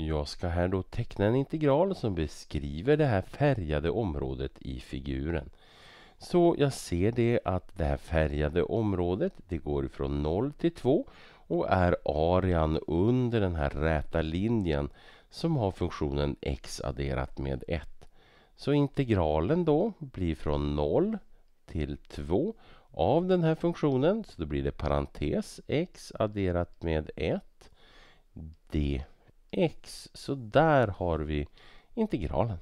Jag ska här då teckna en integral som beskriver det här färgade området i figuren. Så jag ser det att det här färgade området det går från 0 till 2 och är arean under den här räta linjen som har funktionen x adderat med 1. Så integralen då blir från 0 till 2 av den här funktionen. Så då blir det parentes x adderat med 1 d x. Så där har vi integralen.